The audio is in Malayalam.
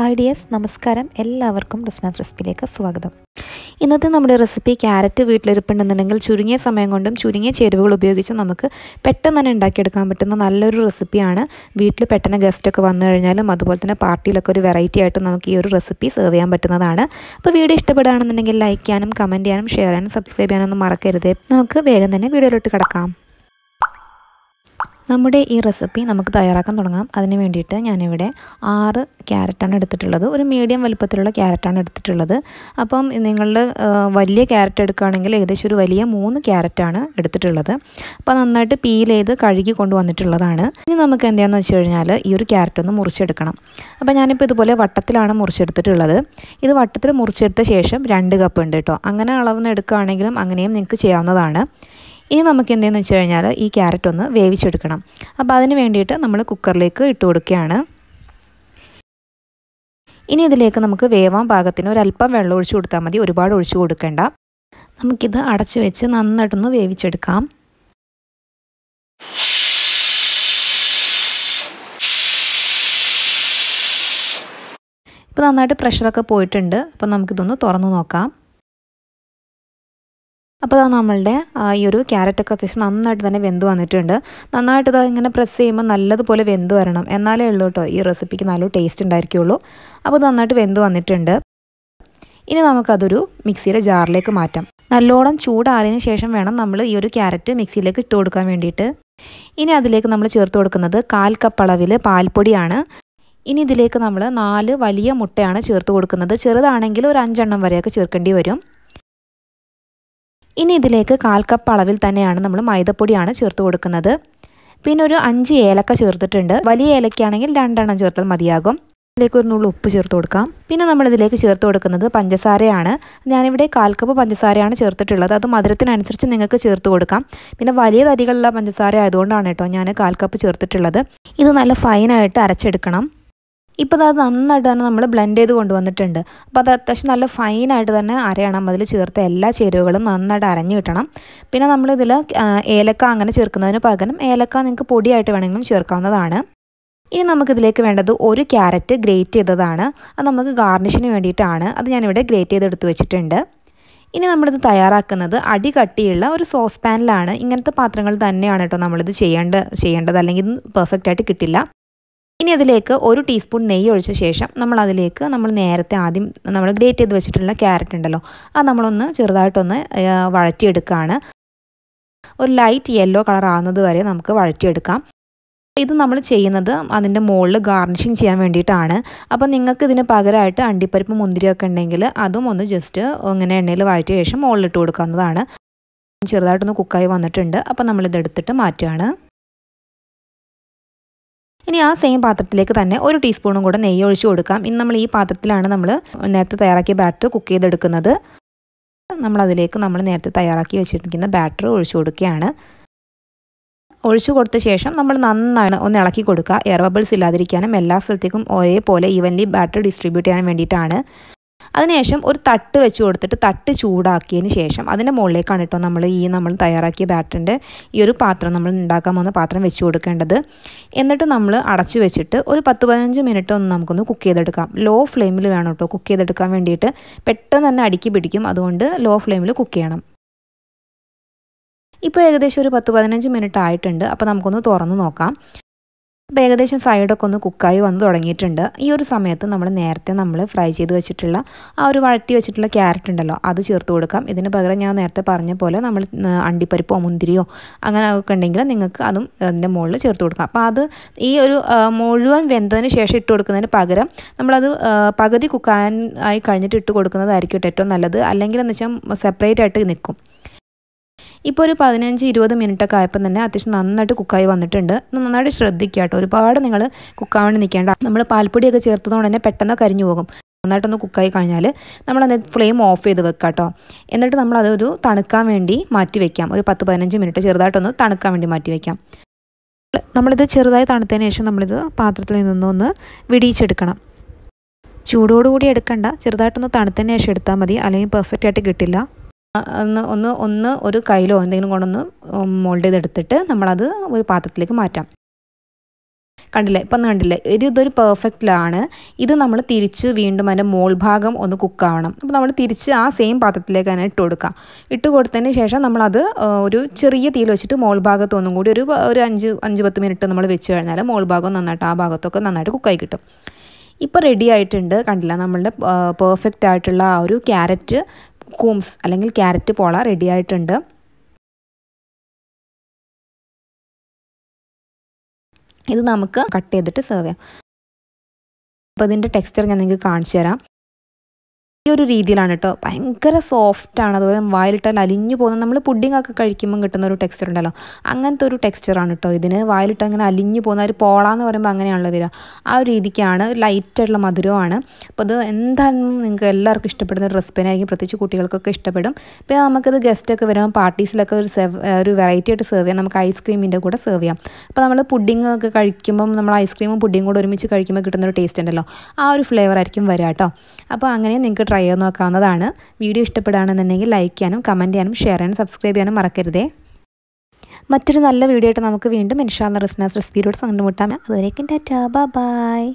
ഹായ് ഡിയേഴ്സ് നമസ്കാരം എല്ലാവർക്കും റസ്നാസ് റെസിപ്പിയിലേക്ക് സ്വാഗതം ഇന്നത്തെ നമ്മുടെ റെസിപ്പി ക്യാരറ്റ് വീട്ടിലിരിപ്പുണ്ടെന്നുണ്ടെങ്കിൽ ചുരുങ്ങിയ സമയം കൊണ്ടും ചുരുങ്ങിയ ചേരുവകൾ ഉപയോഗിച്ച് നമുക്ക് പെട്ടെന്ന് തന്നെ ഉണ്ടാക്കിയെടുക്കാൻ പറ്റുന്ന നല്ലൊരു റെസിപ്പിയാണ് വീട്ടിൽ പെട്ടെന്ന് ഗസ്റ്റൊക്കെ വന്നു കഴിഞ്ഞാലും അതുപോലെ തന്നെ പാർട്ടിയിലൊക്കെ ഒരു വെറൈറ്റി ആയിട്ട് നമുക്ക് ഈ ഒരു റെസിപ്പി സെർവ് ചെയ്യാൻ പറ്റുന്നതാണ് അപ്പോൾ വീഡിയോ ഇഷ്ടപ്പെടുകയാണെന്നുണ്ടെങ്കിൽ ലൈക്ക് ചെയ്യാനും കമൻറ്റ് ചെയ്യാനും ഷെയർ ചെയ്യാനും സബ്സ്ക്രൈബ് ചെയ്യാനൊന്നും മറക്കരുത് നമുക്ക് വേഗം തന്നെ വീഡിയോയിലോട്ട് കിടക്കാം നമ്മുടെ ഈ റെസിപ്പി നമുക്ക് തയ്യാറാക്കാൻ തുടങ്ങാം അതിന് വേണ്ടിയിട്ട് ഞാനിവിടെ ആറ് ക്യാരറ്റാണ് എടുത്തിട്ടുള്ളത് ഒരു മീഡിയം വലുപ്പത്തിലുള്ള ക്യാരറ്റാണ് എടുത്തിട്ടുള്ളത് അപ്പം നിങ്ങൾ വലിയ ക്യാരറ്റ് എടുക്കുകയാണെങ്കിൽ ഏകദേശം ഒരു വലിയ മൂന്ന് ക്യാരറ്റാണ് എടുത്തിട്ടുള്ളത് അപ്പോൾ നന്നായിട്ട് പീൽ ചെയ്ത് കഴുകി കൊണ്ടുവന്നിട്ടുള്ളതാണ് ഇനി നമുക്ക് എന്താണെന്ന് വെച്ച് കഴിഞ്ഞാൽ ഈ ഒരു ക്യാരറ്റ് ഒന്ന് മുറിച്ചെടുക്കണം അപ്പോൾ ഞാനിപ്പോൾ ഇതുപോലെ വട്ടത്തിലാണ് മുറിച്ചെടുത്തിട്ടുള്ളത് ഇത് വട്ടത്തിൽ മുറിച്ചെടുത്ത ശേഷം രണ്ട് കപ്പ് ഉണ്ട് കേട്ടോ അങ്ങനെ അളവെന്ന് എടുക്കുകയാണെങ്കിലും അങ്ങനെയും നിങ്ങൾക്ക് ചെയ്യാവുന്നതാണ് ഇനി നമുക്ക് എന്തെന്ന് വെച്ച് കഴിഞ്ഞാൽ ഈ ക്യാരറ്റ് ഒന്ന് വേവിച്ചെടുക്കണം അപ്പോൾ അതിന് വേണ്ടിയിട്ട് നമ്മൾ കുക്കറിലേക്ക് ഇട്ട് കൊടുക്കുകയാണ് ഇനി ഇതിലേക്ക് നമുക്ക് വേവാൻ പാകത്തിന് ഒരല്പം വെള്ളം ഒഴിച്ചു കൊടുത്താൽ മതി ഒരുപാട് ഒഴിച്ചു കൊടുക്കേണ്ട നമുക്കിത് അടച്ചു വെച്ച് നന്നായിട്ടൊന്ന് വേവിച്ചെടുക്കാം ഇപ്പോൾ നന്നായിട്ട് പ്രഷറൊക്കെ പോയിട്ടുണ്ട് അപ്പോൾ നമുക്കിതൊന്ന് തുറന്നു നോക്കാം അപ്പോൾ നമ്മളുടെ ഈ ഒരു ക്യാരറ്റൊക്കെ അത്യാവശ്യം നന്നായിട്ട് തന്നെ വെന്ത് വന്നിട്ടുണ്ട് നന്നായിട്ട് ഇതാ ഇങ്ങനെ പ്രസ് ചെയ്യുമ്പോൾ നല്ലതുപോലെ വെന്ത് വരണം എന്നാലേ ഉള്ളൂ കേട്ടോ ഈ റെസിപ്പിക്ക് നല്ല ടേസ്റ്റ് ഉണ്ടായിരിക്കുള്ളൂ അപ്പോൾ നന്നായിട്ട് വെന്ത് വന്നിട്ടുണ്ട് ഇനി നമുക്കതൊരു മിക്സിയുടെ ജാറിലേക്ക് മാറ്റാം നല്ലോണം ചൂടാറിയതിന് ശേഷം വേണം നമ്മൾ ഈ ഒരു ക്യാരറ്റ് മിക്സിയിലേക്ക് ഇട്ട് കൊടുക്കാൻ വേണ്ടിയിട്ട് ഇനി അതിലേക്ക് നമ്മൾ ചേർത്ത് കൊടുക്കുന്നത് കാൽ കപ്പ് അളവിൽ പാൽപ്പൊടിയാണ് ഇനി ഇതിലേക്ക് നമ്മൾ നാല് വലിയ മുട്ടയാണ് ചേർത്ത് കൊടുക്കുന്നത് ചെറുതാണെങ്കിൽ ഒരു അഞ്ചെണ്ണം വരെയൊക്കെ ചേർക്കേണ്ടി വരും ഇനി ഇതിലേക്ക് കാൽ കപ്പ് അളവിൽ തന്നെയാണ് നമ്മൾ മൈദപ്പൊടിയാണ് ചേർത്ത് കൊടുക്കുന്നത് പിന്നെ ഒരു അഞ്ച് ഏലക്ക ചേർത്തിട്ടുണ്ട് വലിയ ഏലക്കയാണെങ്കിൽ രണ്ടെണ്ണം ചേർത്താൽ മതിയാകും ഇതിലേക്ക് ഒരു നുള്ളു ഉപ്പ് ചേർത്ത് കൊടുക്കാം പിന്നെ നമ്മൾ ഇതിലേക്ക് ചേർത്ത് കൊടുക്കുന്നത് പഞ്ചസാരയാണ് ഞാനിവിടെ കാൽ കപ്പ് പഞ്ചസാരയാണ് ചേർത്തിട്ടുള്ളത് അത് മധുരത്തിനനുസരിച്ച് നിങ്ങൾക്ക് ചേർത്ത് കൊടുക്കാം പിന്നെ വലിയ തരികളുള്ള പഞ്ചസാര ആയതുകൊണ്ടാണ് കേട്ടോ ഞാൻ കാൽ കപ്പ് ചേർത്തിട്ടുള്ളത് ഇത് നല്ല ഫൈനായിട്ട് അരച്ചെടുക്കണം ഇപ്പോൾ അത് നന്നായിട്ട് തന്നെ നമ്മൾ ബ്ലെൻഡ് ചെയ്ത് കൊണ്ടുവന്നിട്ടുണ്ട് അപ്പോൾ അത് അത്യാവശ്യം നല്ല ഫൈനായിട്ട് തന്നെ അരയണം അതിൽ ചേർത്ത എല്ലാ ചേരുവകളും നന്നായിട്ട് അരഞ്ഞു കിട്ടണം പിന്നെ നമ്മളിതിൽ ഏലക്ക അങ്ങനെ ചേർക്കുന്നതിന് പകരം ഏലക്ക നിങ്ങൾക്ക് പൊടിയായിട്ട് വേണമെങ്കിലും ചേർക്കാവുന്നതാണ് ഇനി നമുക്കിതിലേക്ക് വേണ്ടത് ഒരു ക്യാരറ്റ് ഗ്രേറ്റ് ചെയ്തതാണ് അത് നമുക്ക് ഗാർണിഷിന് വേണ്ടിയിട്ടാണ് അത് ഞാനിവിടെ ഗ്രേറ്റ് ചെയ്തെടുത്ത് വെച്ചിട്ടുണ്ട് ഇനി നമ്മളിത് തയ്യാറാക്കുന്നത് അടി കട്ടിയുള്ള ഒരു സോസ് പാനിലാണ് ഇങ്ങനത്തെ പാത്രങ്ങൾ തന്നെയാണ് കേട്ടോ നമ്മളിത് ചെയ്യേണ്ട ചെയ്യേണ്ടത് അല്ലെങ്കിൽ പെർഫെക്റ്റ് ആയിട്ട് കിട്ടില്ല ഇനി അതിലേക്ക് ഒരു ടീസ്പൂൺ നെയ്യ് ഒഴിച്ച ശേഷം നമ്മൾ അതിലേക്ക് നമ്മൾ നേരത്തെ ആദ്യം നമ്മൾ ഗ്രേറ്റ് ചെയ്ത് വെച്ചിട്ടുള്ള ക്യാരറ്റ് ഉണ്ടല്ലോ അത് നമ്മളൊന്ന് ചെറുതായിട്ടൊന്ന് വഴറ്റിയെടുക്കുകയാണ് ഒരു ലൈറ്റ് യെല്ലോ കളർ ആവുന്നത് വരെ നമുക്ക് വഴറ്റിയെടുക്കാം ഇത് നമ്മൾ ചെയ്യുന്നത് അതിൻ്റെ മുകളിൽ ഗാർണിഷിങ് ചെയ്യാൻ വേണ്ടിയിട്ടാണ് അപ്പം നിങ്ങൾക്ക് ഇതിന് പകരമായിട്ട് അണ്ടിപ്പരിപ്പ് മുന്തിരിയൊക്കെ ഉണ്ടെങ്കിൽ അതും ഒന്ന് ജസ്റ്റ് ഇങ്ങനെ എണ്ണയിൽ വഴറ്റിയ ശേഷം മുകളിലിട്ട് കൊടുക്കാവുന്നതാണ് ചെറുതായിട്ടൊന്ന് കുക്കായി വന്നിട്ടുണ്ട് അപ്പം നമ്മളിതെടുത്തിട്ട് മാറ്റുകയാണ് ഇനി ആ സെയിം പാത്രത്തിലേക്ക് തന്നെ ഒരു ടീസ്പൂണും കൂടെ നെയ്യ് ഒഴിച്ച് കൊടുക്കാം ഇനി നമ്മൾ ഈ പാത്രത്തിലാണ് നമ്മൾ നേരത്തെ തയ്യാറാക്കിയ ബാറ്റർ കുക്ക് ചെയ്തെടുക്കുന്നത് നമ്മളതിലേക്ക് നമ്മൾ നേരത്തെ തയ്യാറാക്കി വെച്ചിരിക്കുന്ന ബാറ്റർ ഒഴിച്ചു കൊടുക്കുകയാണ് ഒഴിച്ചു കൊടുത്ത ശേഷം നമ്മൾ നന്നാണ് ഒന്ന് ഇളക്കി കൊടുക്കുക എയർ ബബിൾസ് ഇല്ലാതിരിക്കാനും എല്ലാ സ്ഥലത്തേക്കും ഒരേപോലെ ഈവൻലി ബാറ്റർ ഡിസ്ട്രിബ്യൂട്ട് ചെയ്യാൻ വേണ്ടിയിട്ടാണ് അതിനുശേഷം ഒരു തട്ട് വെച്ച് കൊടുത്തിട്ട് തട്ട് ചൂടാക്കിയതിന് ശേഷം അതിൻ്റെ മുകളിലേക്കാണ് കേട്ടോ നമ്മൾ ഈ നമ്മൾ തയ്യാറാക്കിയ ബാറ്ററിൻ്റെ ഈ ഒരു പാത്രം നമ്മൾ ഉണ്ടാക്കാൻ പോകുന്ന പാത്രം വെച്ച് കൊടുക്കേണ്ടത് എന്നിട്ട് നമ്മൾ അടച്ച് വെച്ചിട്ട് ഒരു പത്ത് പതിനഞ്ച് മിനിറ്റ് ഒന്ന് നമുക്കൊന്ന് കുക്ക് ചെയ്തെടുക്കാം ലോ ഫ്ലെയിമിൽ വേണം കേട്ടോ കുക്ക് ചെയ്തെടുക്കാൻ വേണ്ടിയിട്ട് പെട്ടെന്ന് തന്നെ അടുക്കി പിടിക്കും അതുകൊണ്ട് ലോ ഫ്ലെയിമിൽ കുക്ക് ചെയ്യണം ഇപ്പോൾ ഏകദേശം ഒരു പത്ത് പതിനഞ്ച് മിനിറ്റ് ആയിട്ടുണ്ട് അപ്പോൾ നമുക്കൊന്ന് തുറന്ന് നോക്കാം അപ്പോൾ ഏകദേശം സൈഡൊക്കെ ഒന്ന് കുക്കായി വന്ന് തുടങ്ങിയിട്ടുണ്ട് ഈ ഒരു സമയത്ത് നമ്മൾ നേരത്തെ നമ്മൾ ഫ്രൈ ചെയ്ത് വെച്ചിട്ടുള്ള ആ ഒരു വഴറ്റി വെച്ചിട്ടുള്ള ക്യാരറ്റ് ഉണ്ടല്ലോ അത് ചേർത്ത് കൊടുക്കാം ഇതിന് പകരം ഞാൻ നേരത്തെ പറഞ്ഞ പോലെ നമ്മൾ അണ്ടിപ്പരിപ്പോ മുന്തിരിയോ അങ്ങനെ ഒക്കെ ഉണ്ടെങ്കിൽ നിങ്ങൾക്ക് അതും അതിൻ്റെ മുകളിൽ ചേർത്ത് കൊടുക്കാം അപ്പോൾ അത് ഈ ഒരു മുഴുവൻ വെന്തതിന് ശേഷം ഇട്ട് കൊടുക്കുന്നതിന് പകരം നമ്മളത് പകുതി കുക്കാൻ ആയി കഴിഞ്ഞിട്ട് ഇട്ട് കൊടുക്കുന്നതായിരിക്കും ഏറ്റവും നല്ലത് അല്ലെങ്കിൽ എന്ന് വെച്ചാൽ സെപ്പറേറ്റ് ആയിട്ട് നിൽക്കും ഇപ്പോൾ ഒരു പതിനഞ്ച് ഇരുപത് മിനിറ്റൊക്കെ ആയപ്പോൾ തന്നെ അത്യാവശ്യം നന്നായിട്ട് കുക്കായി വന്നിട്ടുണ്ട് നന്നായിട്ട് ശ്രദ്ധിക്കുക കേട്ടോ ഒരുപാട് നിങ്ങൾ കുക്കാൻ വേണ്ടി നിൽക്കേണ്ട നമ്മൾ പാൽപ്പൊടിയൊക്കെ ചേർത്തതുകൊണ്ട് തന്നെ പെട്ടെന്ന് കരിഞ്ഞു പോകും നന്നായിട്ടൊന്ന് കുക്കായി കഴിഞ്ഞാൽ നമ്മളത് ഫ്ലെയിം ഓഫ് ചെയ്ത് വെക്കുക കേട്ടോ എന്നിട്ട് നമ്മളതൊരു തണുക്കാൻ വേണ്ടി മാറ്റി വെക്കാം ഒരു പത്ത് പതിനഞ്ച് മിനിറ്റ് ചെറുതായിട്ടൊന്ന് തണുക്കാൻ വേണ്ടി മാറ്റി വെക്കാം നമ്മളിത് ചെറുതായി തണുത്തതിന് ശേഷം നമ്മളിത് പാത്രത്തിൽ നിന്നൊന്ന് വിടിയിച്ചെടുക്കണം ചൂടോടുകൂടി എടുക്കണ്ട ചെറുതായിട്ടൊന്ന് തണുത്തതിന് ശേഷം എടുത്താൽ മതി അല്ലെങ്കിൽ പെർഫെക്റ്റ് ആയിട്ട് കിട്ടില്ല ഒന്ന് ഒന്ന് ഒന്ന് ഒരു കയ്യിലോ എന്തെങ്കിലും കൊണ്ടൊന്ന് മോൾഡ് ചെയ്തെടുത്തിട്ട് നമ്മളത് ഒരു പാത്രത്തിലേക്ക് മാറ്റാം കണ്ടില്ലേ ഇപ്പം കണ്ടില്ലേ ഒരു ഇതൊരു പെർഫെക്റ്റിലാണ് ഇത് നമ്മൾ തിരിച്ച് വീണ്ടും അതിൻ്റെ മോൾ ഭാഗം ഒന്ന് കുക്കാവണം അപ്പോൾ നമ്മൾ തിരിച്ച് ആ സെയിം പാത്രത്തിലേക്ക് തന്നെ ഇട്ട് കൊടുക്കാം ഇട്ട് കൊടുത്തതിന് ശേഷം നമ്മളത് ഒരു ചെറിയ തീൽ വെച്ചിട്ട് മോൾ ഭാഗത്ത് ഒന്നും കൂടി ഒരു ഒരു അഞ്ച് അഞ്ച് പത്ത് മിനിറ്റ് നമ്മൾ വെച്ച് കഴിഞ്ഞാൽ മോൾ ഭാഗം നന്നായിട്ട് ആ ഭാഗത്തൊക്കെ നന്നായിട്ട് കുക്കായി കിട്ടും ഇപ്പോൾ റെഡി ആയിട്ടുണ്ട് കണ്ടില്ല നമ്മളുടെ പെർഫെക്റ്റ് ആയിട്ടുള്ള ആ ഒരു ക്യാരറ്റ് കൂംസ് അല്ലെങ്കിൽ ക്യാരറ്റ് പോള റെഡി ആയിട്ടുണ്ട് ഇത് നമുക്ക് കട്ട് ചെയ്തിട്ട് സെർവ് ചെയ്യാം അപ്പോൾ ഇതിൻ്റെ ടെക്സ്ചർ ഞാൻ നിങ്ങൾക്ക് കാണിച്ചു തരാം ഒരു രീതിയിലാണ് കേട്ടോ ഭയങ്കര സോഫ്റ്റാണ് അതുപോലെ വായിലിട്ടാൽ അലിഞ്ഞു പോകുന്ന നമ്മൾ പുഡിംഗ് ഒക്കെ കഴിക്കുമ്പോൾ കിട്ടുന്ന ഒരു ടെക്സ്ചർ ഉണ്ടല്ലോ അങ്ങനത്തെ ഒരു ടെക്സ്ചറാണ് കേട്ടോ ഇതിന് വായിലിട്ട് അങ്ങനെ അലിഞ്ഞു പോകുന്ന ഒരു പോളാന്ന് പറയുമ്പോൾ അങ്ങനെയാണല്ലോ വരിക ആ ഒരു രീതിക്കാണ് ലൈറ്റായിട്ടുള്ള മധുരമാണ് അപ്പോൾ ഇത് എന്തായാലും നിങ്ങൾക്ക് എല്ലാവർക്കും ഇഷ്ടപ്പെടുന്ന ഒരു ആയിരിക്കും പ്രത്യേകിച്ച് കുട്ടികൾക്കൊക്കെ ഇഷ്ടപ്പെടും പിന്നെ നമുക്കിത് ഗസ്റ്റൊക്കെ വരുമ്പോൾ പാർട്ടീസിലൊക്കെ ഒരു സെർവ് ഒരു വെറൈറ്റി ആയിട്ട് സെർവ് ചെയ്യാം നമുക്ക് ഐസ്ക്രീമിൻ്റെ കൂടെ സെർവ് ചെയ്യാം അപ്പോൾ നമ്മൾ പുഡിംഗ് ഒക്കെ കഴിക്കുമ്പം നമ്മൾ ഐസ്ക്രീമും പുഡിങ്ങും കൂടെ ഒരുമിച്ച് കഴിക്കുമ്പോൾ കിട്ടുന്ന ഒരു ടേസ്റ്റ് ഉണ്ടല്ലോ ആ ഒരു ഫ്ലേവർ ആയിരിക്കും വരിക കേട്ടോ അപ്പോൾ അങ്ങനെ നിങ്ങൾക്ക് ട്രൈ ട്രൈ ചെയ്ത് നോക്കാവുന്നതാണ് വീഡിയോ ഇഷ്ടപ്പെടുകയാണെന്നുണ്ടെങ്കിൽ ലൈക്ക് ചെയ്യാനും കമൻറ്റ് ചെയ്യാനും ഷെയർ ചെയ്യാനും സബ്സ്ക്രൈബ് ചെയ്യാനും മറക്കരുതേ മറ്റൊരു നല്ല വീഡിയോ ആയിട്ട് നമുക്ക് വീണ്ടും ഇൻഷാല്ല റിസ്നാസ് റെസിപ്പിയിലൂടെ കണ്ടുമുട്ടാം അതുവരേക്കും ടാറ്റാ ബൈ